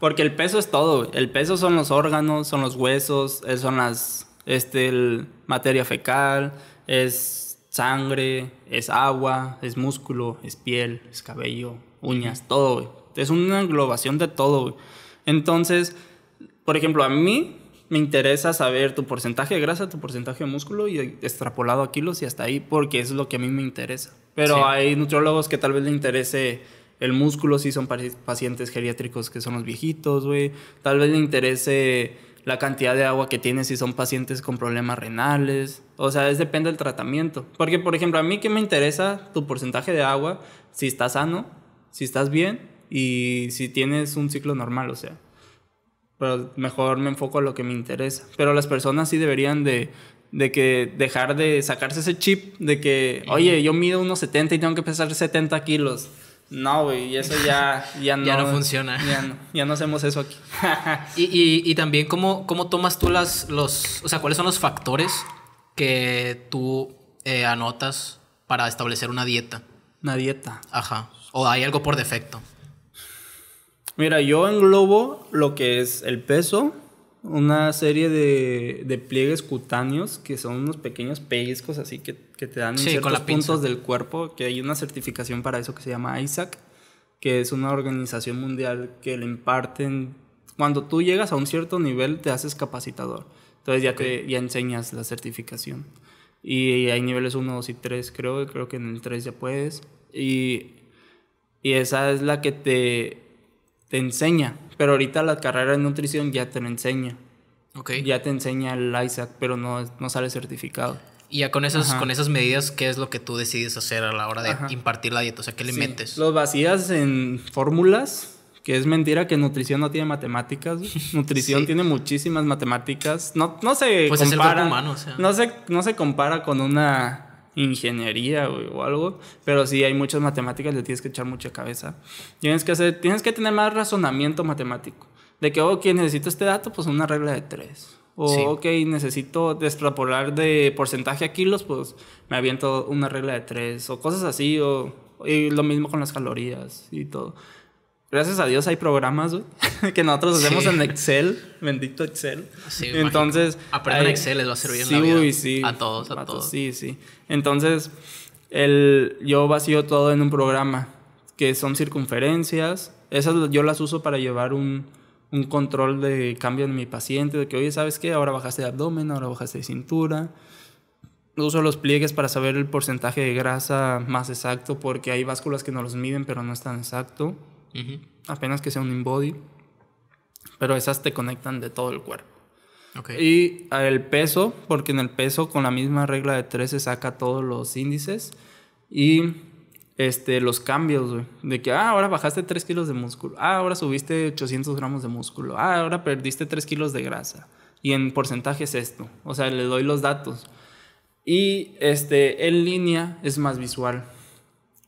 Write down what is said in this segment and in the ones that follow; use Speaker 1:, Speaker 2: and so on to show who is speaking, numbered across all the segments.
Speaker 1: Porque el peso es todo. El peso son los órganos, son los huesos, eh, son las este, el materia fecal, es sangre, es agua, es músculo, es piel, es cabello, uñas, todo. Es una englobación de todo. Entonces, por ejemplo, a mí me interesa saber tu porcentaje de grasa, tu porcentaje de músculo y extrapolado a kilos y hasta ahí, porque es lo que a mí me interesa. Pero hay nutriólogos que tal vez le interese el músculo si son pacientes geriátricos que son los viejitos, güey. Tal vez le interese la cantidad de agua que tiene si son pacientes con problemas renales. O sea, es depende del tratamiento. Porque, por ejemplo, a mí que me interesa tu porcentaje de agua, si estás sano, si estás bien y si tienes un ciclo normal, o sea. Pero pues mejor me enfoco a lo que me interesa. Pero las personas sí deberían de que dejar de sacarse ese chip de que, oye, yo mido unos 70 y tengo que pesar 70 kilos. No, güey, y
Speaker 2: eso ya, ya no. ya no funciona.
Speaker 1: Ya no, hacemos eso
Speaker 2: aquí. y, también, ¿cómo, tomas tú las, los. O sea, ¿cuáles son los factores que tú eh, anotas para establecer una dieta? Una dieta. Ajá. ¿O hay algo por defecto?
Speaker 1: Mira, yo englobo lo que es el peso, una serie de, pliegues cutáneos que son unos pequeños pellizcos así que, te dan en ciertos puntos del cuerpo, que hay una certificación para eso que se llama ISAC, que es una organización mundial que le imparten, cuando tú llegas a un cierto nivel te haces capacitador, entonces ya, te, ya enseñas la certificación. Y hay niveles 1, 2 y 3, creo, creo que en el 3 ya puedes. Y, y esa es la que te, te enseña pero ahorita la carrera de nutrición ya te lo enseña. Okay. Ya te enseña el ISAC, pero no, no sale certificado.
Speaker 2: Y ya con esas, con medidas, ¿qué es lo que tú decides hacer a la hora de impartir la dieta? O sea, ¿qué le metes?
Speaker 1: Los vacías en fórmulas, que es mentira que nutrición no tiene matemáticas. nutrición tiene muchísimas matemáticas. No, no se pues no, no se compara con una ingeniería o algo, pero si hay muchas matemáticas, le tienes que echar mucha cabeza. Tienes que, hacer, tienes que tener más razonamiento matemático, de que, ok, necesito este dato, pues una regla de tres. O, ok, necesito extrapolar de porcentaje a kilos, pues me aviento una regla de tres, o cosas así, o y lo mismo con las calorías y todo. Gracias a Dios hay programas, que nosotros hacemos en Excel, bendito Excel. Sí, Entonces, aprendan Excel les va a servir A todos, a, todos. Sí, sí. Entonces, yo vacío todo en un programa que son circunferencias. Esas yo las uso para llevar un, control de cambio en mi paciente, de que, oye, ¿sabes qué? Ahora bajaste de abdomen, ahora bajaste de cintura. Uso los pliegues para saber el porcentaje de grasa más exacto, porque hay básculas que no los miden, pero no es tan exacto. Apenas que sea un in Pero esas te conectan de todo el cuerpo. Y el peso, porque en el peso con la misma regla de 3 se saca todos los índices y este, los cambios, De que, ah, ahora bajaste 3 kilos de músculo, ah, ahora subiste 800 gramos de músculo, ah, ahora perdiste 3 kilos de grasa. Y en porcentaje es esto, o sea, le doy los datos. Y este, en línea es más visual,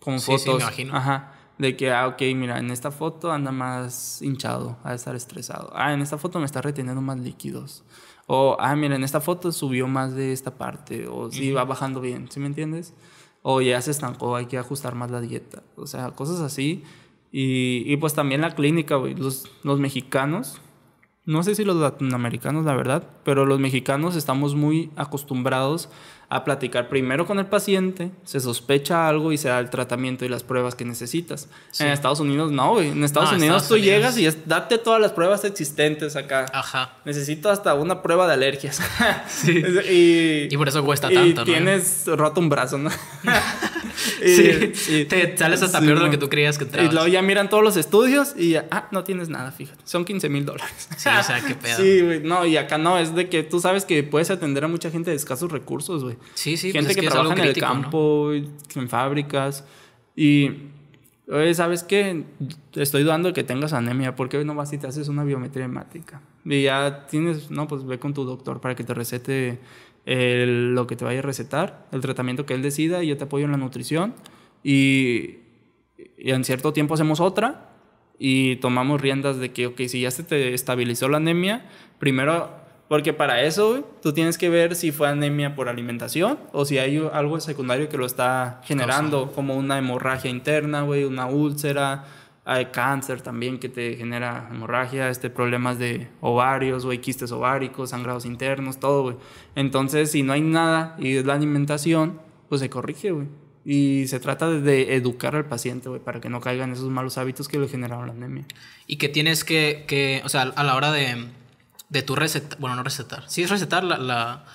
Speaker 1: con fotos. Sí, imagino. Ajá. De que, ah, ok, mira, en esta foto anda más hinchado, ha de estar estresado. Ah, en esta foto me está reteniendo más líquidos. O, ah, mira, en esta foto subió más de esta parte. O sí, va bajando bien, ¿sí me entiendes? O ya se estancó, hay que ajustar más la dieta. O sea, cosas así. Y, y pues también la clínica, güey. Los, los mexicanos, no sé si los latinoamericanos, la verdad, pero los mexicanos estamos muy acostumbrados a platicar primero con el paciente, se sospecha algo y se da el tratamiento y las pruebas que necesitas. En Estados Unidos no, güey. En Estados Unidos tú llegas y es, date todas las pruebas existentes acá. Ajá. Necesito hasta una prueba de alergias. sí.
Speaker 2: Y, y por eso cuesta tanto, y tienes roto un brazo, ¿no?
Speaker 1: y,
Speaker 2: sí. te sales hasta peor de lo que tú creías que entrabas Y luego
Speaker 1: ya miran todos los estudios y ah, no tienes nada, fíjate. Son 15 mil dólares. sí, o sea, qué pedo. Sí, güey. No, y acá no, es de que tú sabes que puedes atender a mucha gente de escasos recursos, güey. Sí, sí, pues Gente que, trabaja en el campo, en fábricas. Y, güey, ¿sabes qué? Te estoy dudando que tengas anemia. porque qué no vas y te haces una biometría hemática? Y ya tienes, no, pues ve con tu doctor para que te recete lo que te vaya a recetar, el tratamiento que él decida. Y yo te apoyo en la nutrición. Y, y en cierto tiempo hacemos otra y tomamos riendas de que, ok, si ya se te estabilizó la anemia, primero porque para eso, tú tienes que ver si fue anemia por alimentación o si hay algo secundario que lo está generando, como una hemorragia interna, güey, una úlcera, hay cáncer también que te genera hemorragia, este, problemas de ovarios, güey, quistes ováricos, sangrados internos, todo, güey. Entonces, si no hay nada y es la alimentación, pues se corrige, güey. Y se trata de
Speaker 2: educar al paciente, güey, para que no caigan esos malos hábitos que le generaron la anemia. Y que tienes que, que, o sea, a la hora de de tu receta, bueno, no recetar, si es recetar la,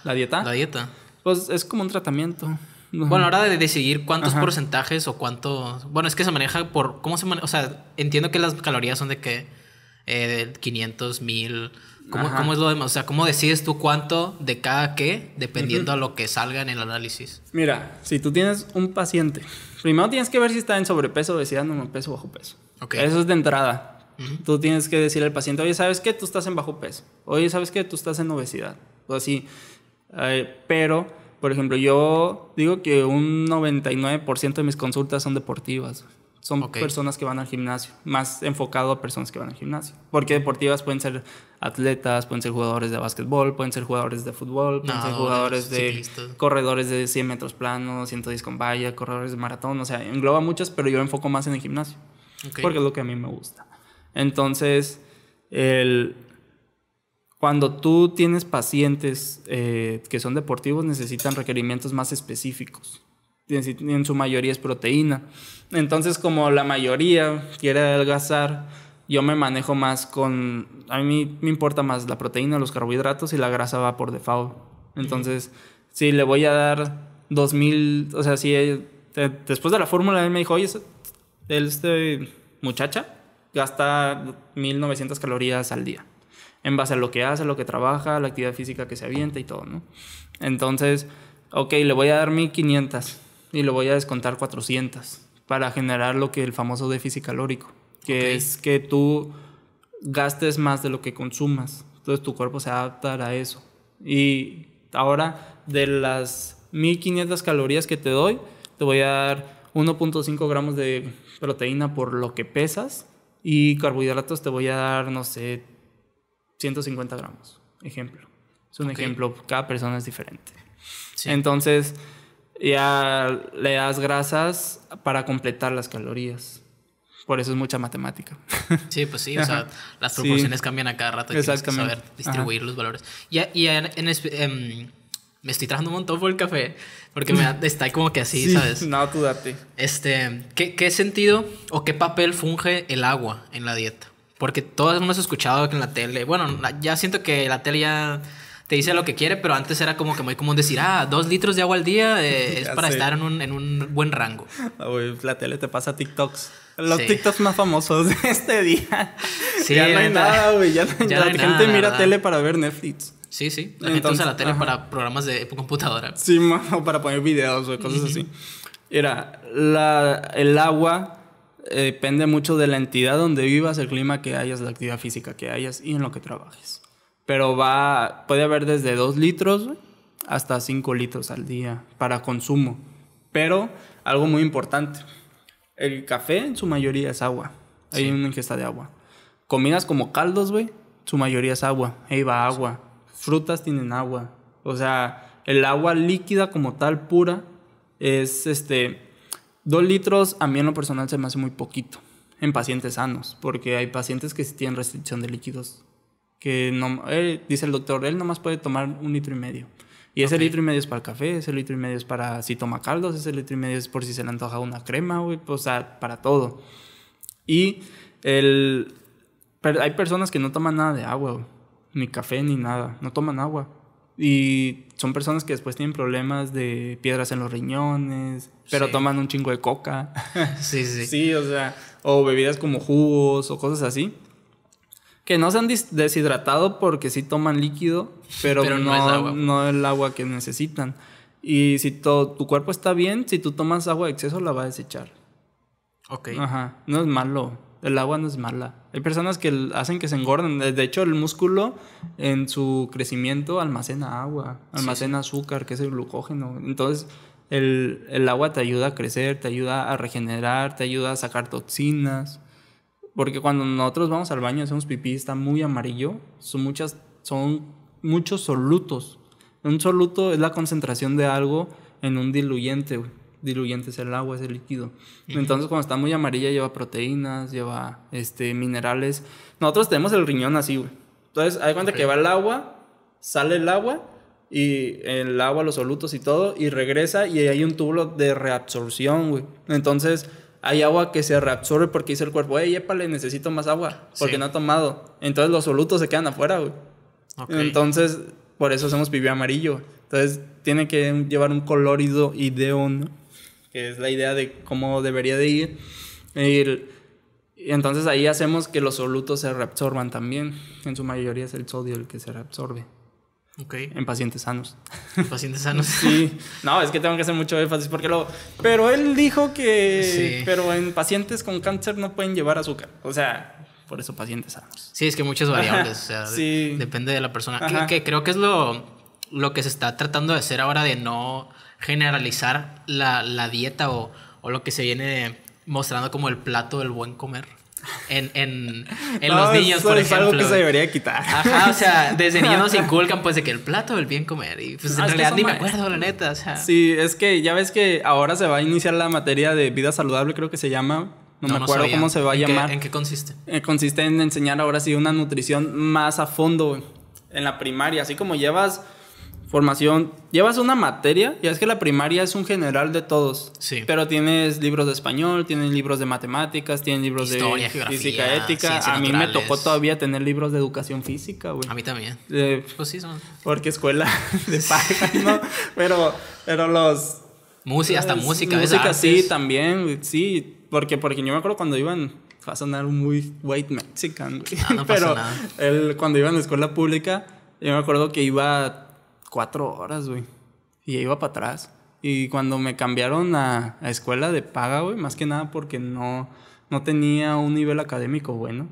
Speaker 2: la, dieta. La dieta. Pues es como un tratamiento.
Speaker 1: Bueno, ahora de
Speaker 2: decidir cuántos porcentajes o cuántos. Bueno, es que se maneja por. ¿Cómo se maneja? O sea, entiendo que las calorías son de que. Eh, 500, 1000. ¿Cómo, es lo demás? O sea, ¿cómo decides tú cuánto de cada qué dependiendo a lo que salga en el análisis?
Speaker 1: Mira, si tú tienes un paciente, primero tienes que ver si está en sobrepeso, obesidad, no peso, bajo peso. Okay. Eso es de entrada. Tú tienes que decir al paciente, oye, ¿sabes qué? Tú estás en bajo peso. Oye, ¿sabes qué? Tú estás en obesidad. O así. pero, por ejemplo, yo digo que un 99% de mis consultas son deportivas. Son personas que van al gimnasio, más enfocado a personas que van al gimnasio. Porque deportivas pueden ser atletas, pueden ser jugadores de básquetbol, pueden ser jugadores de fútbol, pueden ser jugadores de corredores de 100 metros planos, 110 con valla, corredores de maratón, o sea, engloba muchas, pero yo enfoco más en el gimnasio. Porque es lo que a mí me gusta. Entonces, el, cuando tú tienes pacientes eh, que son deportivos, necesitan requerimientos más específicos. En su mayoría es proteína. Entonces, como la mayoría quiere adelgazar, yo me manejo más con... A mí me importa más la proteína, los carbohidratos y la grasa va por default. Entonces, si le voy a dar 2000, o sea, si eh, después de la fórmula él me dijo, oye, este muchacha, gasta 1900 calorías al día, en base a lo que hace, lo que trabaja, la actividad física que se avienta y todo, ¿no? Entonces, ok, le voy a dar 1500 y le voy a descontar 400 para generar lo que el famoso déficit calórico, que es que tú gastes más de lo que consumas. Entonces tu cuerpo se adapta a eso. Y ahora de las 1500 calorías que te doy, te voy a dar 1.5 gramos de proteína por lo que pesas y carbohidratos te voy a dar, no sé, 150 gramos, ejemplo. Es un ejemplo, cada persona es diferente. Entonces, ya le das grasas para completar las calorías. Por eso es mucha matemática. Sí, pues sí, o sea, las proporciones cambian a cada rato. Exactamente. Tienes que saber distribuir los
Speaker 2: valores. Y, en em, me estoy trajando un montón por el café, porque me está como que así, ¿sabes? No, tú date. Este, ¿qué, sentido o qué papel funge el agua en la dieta? Porque todos hemos escuchado que en la tele, bueno, ya siento que la tele ya te dice lo que quiere, pero antes era como que muy común decir, ah, dos litros de agua al día eh, es para estar en un, buen rango. Ah, la tele te pasa TikToks. Los TikToks más famosos de este día. ya no hay nada, güey. Ya, la gente mira tele
Speaker 1: para ver Netflix. Sí, sí. La Entonces, gente usa la tele para programas de computadora. Sí, o para poner videos o cosas así. Mira, la, el agua eh, depende mucho de la entidad donde vivas, el clima que hayas, la actividad física que hayas y en lo que trabajes. Pero va, puede haber desde 2 litros hasta 5 litros al día para consumo. Pero algo muy importante, el café en su mayoría es agua. Hay una ingesta de agua. Comidas como caldos, güey, su mayoría es agua. Ahí va agua frutas tienen agua. O sea, el agua líquida como tal, pura, es este. Dos litros a mí en lo personal se me hace muy poquito en pacientes sanos, porque hay pacientes que tienen restricción de líquidos. Que no, eh, dice el doctor, él nomás puede tomar un litro y medio. Y ese litro y medio es para el café, ese litro y medio es para si toma caldos, ese litro y medio es por si se le antoja una crema, güey, o sea, para todo. Y el, hay personas que no toman nada de agua, güey ni café, ni nada, no toman agua. Y son personas que después tienen problemas de piedras en los riñones, pero toman un chingo de coca. sí, sí. Sí, o sea, o bebidas como jugos o cosas así. Que no se han deshidratado porque sí toman líquido, pero, no, es el agua que necesitan. Y si todo, tu cuerpo está bien, si tú tomas agua de exceso, la va a desechar. Ok. Ajá. No es malo. El agua no es mala. Hay personas que hacen que se engorden. De hecho, el músculo en su crecimiento almacena agua, almacena azúcar, que es el glucógeno. Entonces, el, agua te ayuda a crecer, te ayuda a regenerar, te ayuda a sacar toxinas. Porque cuando nosotros vamos al baño, hacemos pipí, está muy amarillo. Son, muchas, son muchos solutos. Un soluto es la concentración de algo en un diluyente, diluyentes el agua, es el líquido. Entonces cuando está muy amarilla lleva proteínas, lleva este, minerales. Nosotros tenemos el riñón así, güey. Entonces, hay cuenta que va el agua, sale el agua y el agua, los solutos y todo, y regresa y hay un tubo de reabsorción, güey. Entonces, hay agua que se reabsorbe porque dice el cuerpo, hey, épale, necesito más agua porque no ha tomado. Entonces, los solutos se quedan afuera, güey. Entonces, por eso hacemos pibe amarillo. Entonces, tiene que llevar un colorido colorido ideón que es la idea de cómo debería de ir. Y entonces ahí hacemos que los solutos se reabsorban también. En su mayoría es el sodio el que se reabsorbe. Okay. En pacientes sanos. ¿En pacientes sanos. sí. No, es que tengo que hacer mucho énfasis porque lo. Pero él dijo que. Sí. Pero en pacientes con cáncer no pueden llevar azúcar. O sea, por eso pacientes sanos.
Speaker 2: Sí, es que muchas variables. O sea, sí. depende de la persona. que, creo que es lo, lo que se está tratando de hacer ahora de no generalizar la, dieta o, lo que se viene mostrando como el plato del buen comer. En, en, en los niños, por es algo que se debería quitar. Ajá, o sea, desde niños nos inculcan pues de que el plato del bien comer. Y pues en ah, realidad ni me acuerdo, la neta.
Speaker 1: Sí, es que ya ves que ahora se va a iniciar la materia de vida saludable, creo que se llama. No, me acuerdo cómo se va a llamar. ¿En qué consiste? Eh, consiste en enseñar ahora sí una nutrición más a fondo en la primaria. Así como llevas formación, llevas una materia, ya es que la primaria es un general de todos. Sí. Pero tienes libros de español, tienes libros de matemáticas, tienes libros de historia, física, ética. A mí me tocó todavía tener libros de educación física, güey. A mí también. pues sí, son. Porque escuela de paga, ¿no? Pero, pero los... Música, hasta pues, música. Música, sí, también, sí. Porque, porque yo me acuerdo cuando iban a sonar muy white mexican, güey. Ah, no, no Pero pasa nada. Él, cuando iba a la escuela pública, yo me acuerdo que iba cuatro horas, güey. Y iba para atrás. Y cuando me cambiaron a, escuela de paga, güey, más que nada porque no, no tenía un nivel académico bueno.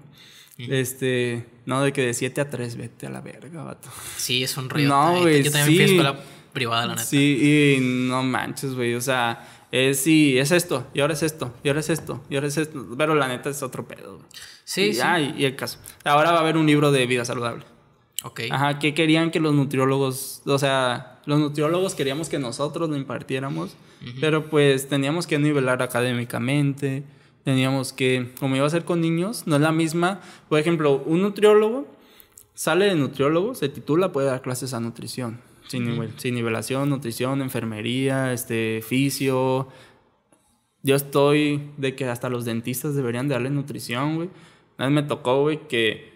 Speaker 1: Este, no, de que de 7 a 3, vete a la verga, vato. Sí, es un río. No, güey. Yo también fui a escuela privada, la neta. Sí, y no manches, güey. O sea, es es esto, y ahora es esto, y ahora es esto, y ahora es esto. Pero la neta es otro pedo. Sí, sí. Ah, y el caso. Ahora va a haber un libro de vida saludable. Ajá, ¿qué querían que los nutriólogos, o sea, los nutriólogos queríamos que nosotros lo impartiéramos, pero pues teníamos que nivelar académicamente, teníamos que, como iba a ser con niños, no es la misma, por ejemplo, un nutriólogo sale de nutriólogo, se titula, puede dar clases a nutrición, sin, nivelación, nutrición, enfermería, este, fisio. Yo estoy de que hasta los dentistas deberían de darle nutrición, güey. Una vez me tocó, güey, que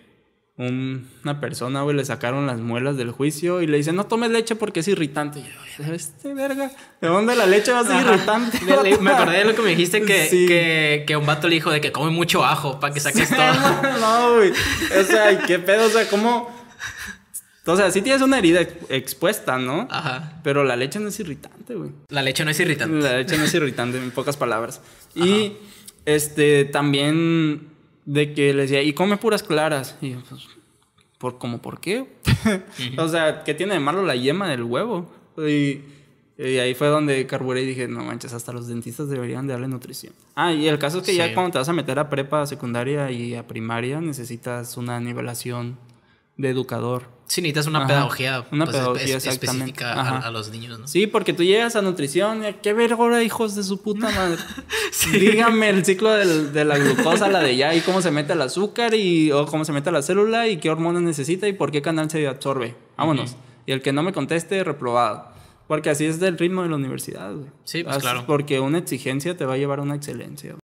Speaker 1: una persona, güey, le sacaron las muelas del juicio y le dicen, no tomes leche porque es irritante. Y yo, este verga,
Speaker 2: ¿de dónde la leche va a ser irritante? me acordé de lo que me dijiste que, un vato le dijo de que come mucho ajo para que saques todo.
Speaker 1: no, güey. O sea, qué pedo, o sea, ¿cómo?
Speaker 2: O sea, sí tienes una herida expuesta, ¿no? Ajá.
Speaker 1: Pero la leche no es irritante, güey. La leche no es irritante. La leche no es irritante, en pocas palabras. Y este también de que le decía, y come puras claras. Y yo, pues, ¿por, como, ¿por qué? o sea, ¿qué tiene de malo la yema del huevo? Y, ahí fue donde carburé y dije, no manches, hasta los dentistas deberían de darle nutrición. Ah, y el caso es que ya cuando te vas a meter a prepa, secundaria y a primaria, necesitas una nivelación de educador. Sí, necesitas una pedagogía. Una pues, específica a, los niños, ¿no? Sí, porque tú llegas a nutrición y qué ahora, hijos de su puta madre.
Speaker 2: sí. Dígame
Speaker 1: el ciclo de la glucosa, la de ya, y cómo se mete el azúcar, y o cómo se mete la célula, y qué hormonas necesita, y por qué canal se absorbe. Vámonos. Y el que no me conteste, reprobado. Porque así es del ritmo de la universidad, güey. Sí, pues, claro. Porque una exigencia te va a llevar a una excelencia.